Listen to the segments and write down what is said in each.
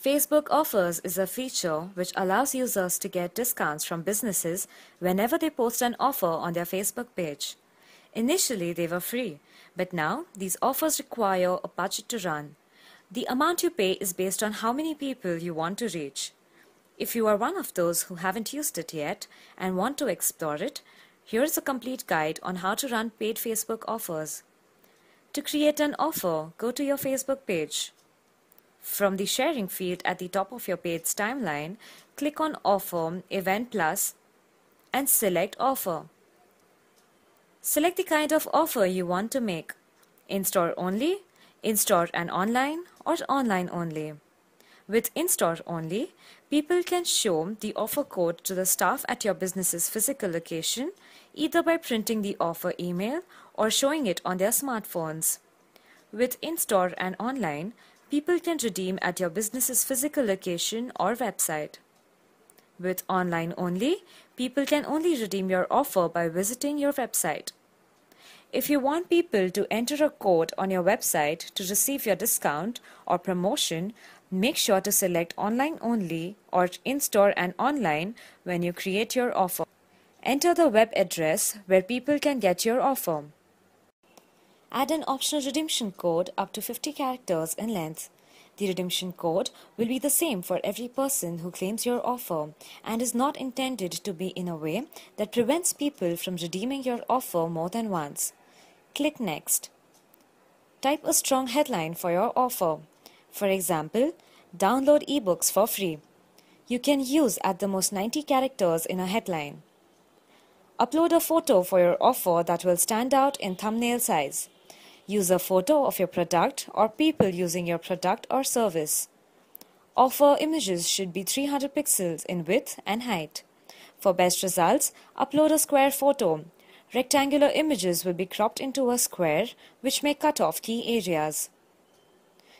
Facebook Offers is a feature which allows users to get discounts from businesses whenever they post an offer on their Facebook page. Initially, they were free, but now these offers require a budget to run. The amount you pay is based on how many people you want to reach. If you are one of those who haven't used it yet and want to explore it, here is a complete guide on how to run paid Facebook offers. To create an offer, go to your Facebook page. From the sharing field at the top of your page timeline, click on Offer Event Plus and select Offer. Select the kind of offer you want to make. In-store only, in-store and online or online only. With in-store only, people can show the offer code to the staff at your business's physical location either by printing the offer email or showing it on their smartphones. With in-store and online, people can redeem at your business's physical location or website. With online only, people can only redeem your offer by visiting your website. If you want people to enter a code on your website to receive your discount or promotion, make sure to select online only or in-store and online when you create your offer. Enter the web address where people can get your offer. Add an optional redemption code up to 50 characters in length. The redemption code will be the same for every person who claims your offer and is not intended to be in a way that prevents people from redeeming your offer more than once. Click Next. Type a strong headline for your offer. For example, download ebooks for free. You can use at the most 90 characters in a headline. Upload a photo for your offer that will stand out in thumbnail size. Use a photo of your product or people using your product or service. Offer images should be 300 pixels in width and height. For best results, upload a square photo. Rectangular images will be cropped into a square, which may cut off key areas.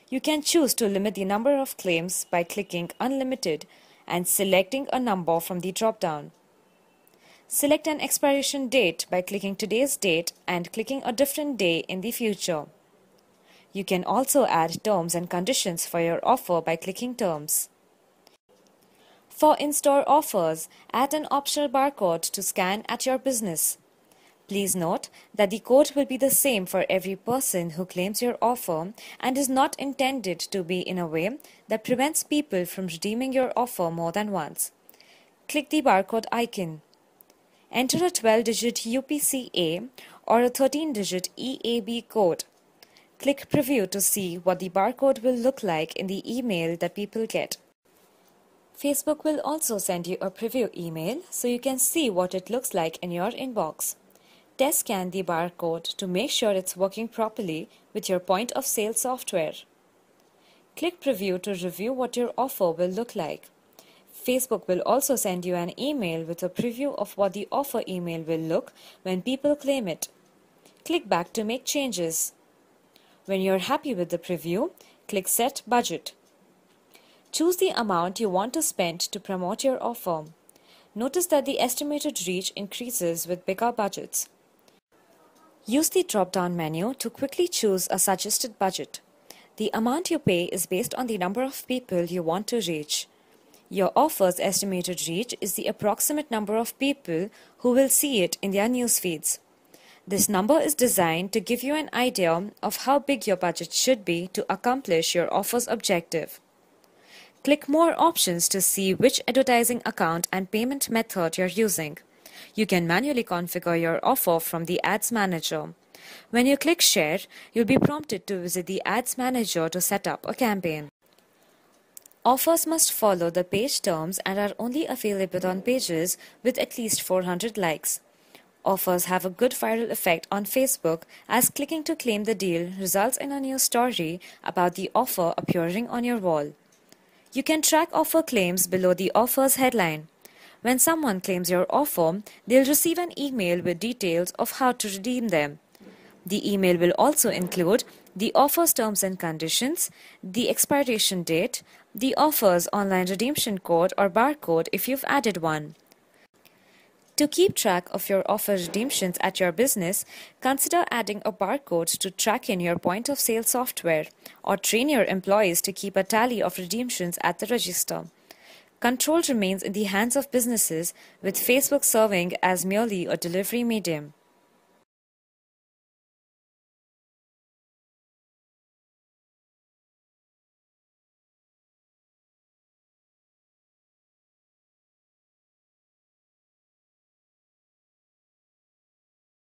You can choose to limit the number of claims by clicking Unlimited and selecting a number from the drop-down. Select an expiration date by clicking today's date and clicking a different day in the future. You can also add terms and conditions for your offer by clicking terms. For in-store offers, add an optional barcode to scan at your business. Please note that the code will be the same for every person who claims your offer and is not intended to be in a way that prevents people from redeeming your offer more than once. Click the barcode icon. Enter a 12 digit UPCA or a 13 digit EAB code. Click Preview to see what the barcode will look like in the email that people get. Facebook will also send you a preview email so you can see what it looks like in your inbox. Test scan the barcode to make sure it's working properly with your point of sale software. Click Preview to review what your offer will look like. Facebook will also send you an email with a preview of what the offer email will look when people claim it. Click back to make changes. When you're happy with the preview, click Set Budget. Choose the amount you want to spend to promote your offer. Notice that the estimated reach increases with bigger budgets. Use the drop-down menu to quickly choose a suggested budget. The amount you pay is based on the number of people you want to reach. Your offer's estimated reach is the approximate number of people who will see it in their news feeds. This number is designed to give you an idea of how big your budget should be to accomplish your offer's objective. Click More options to see which advertising account and payment method you're using. You can manually configure your offer from the Ads Manager. When you click Share, you'll be prompted to visit the Ads Manager to set up a campaign. Offers must follow the page terms and are only available on pages with at least 400 likes. Offers have a good viral effect on Facebook as clicking to claim the deal results in a new story about the offer appearing on your wall. You can track offer claims below the offer's headline. When someone claims your offer, they'll receive an email with details of how to redeem them. The email will also include the offer's terms and conditions, the expiration date, the offer's online redemption code or barcode if you've added one. To keep track of your offer redemptions at your business, consider adding a barcode to track in your point of sale software or train your employees to keep a tally of redemptions at the register. Control remains in the hands of businesses, with Facebook serving as merely a delivery medium.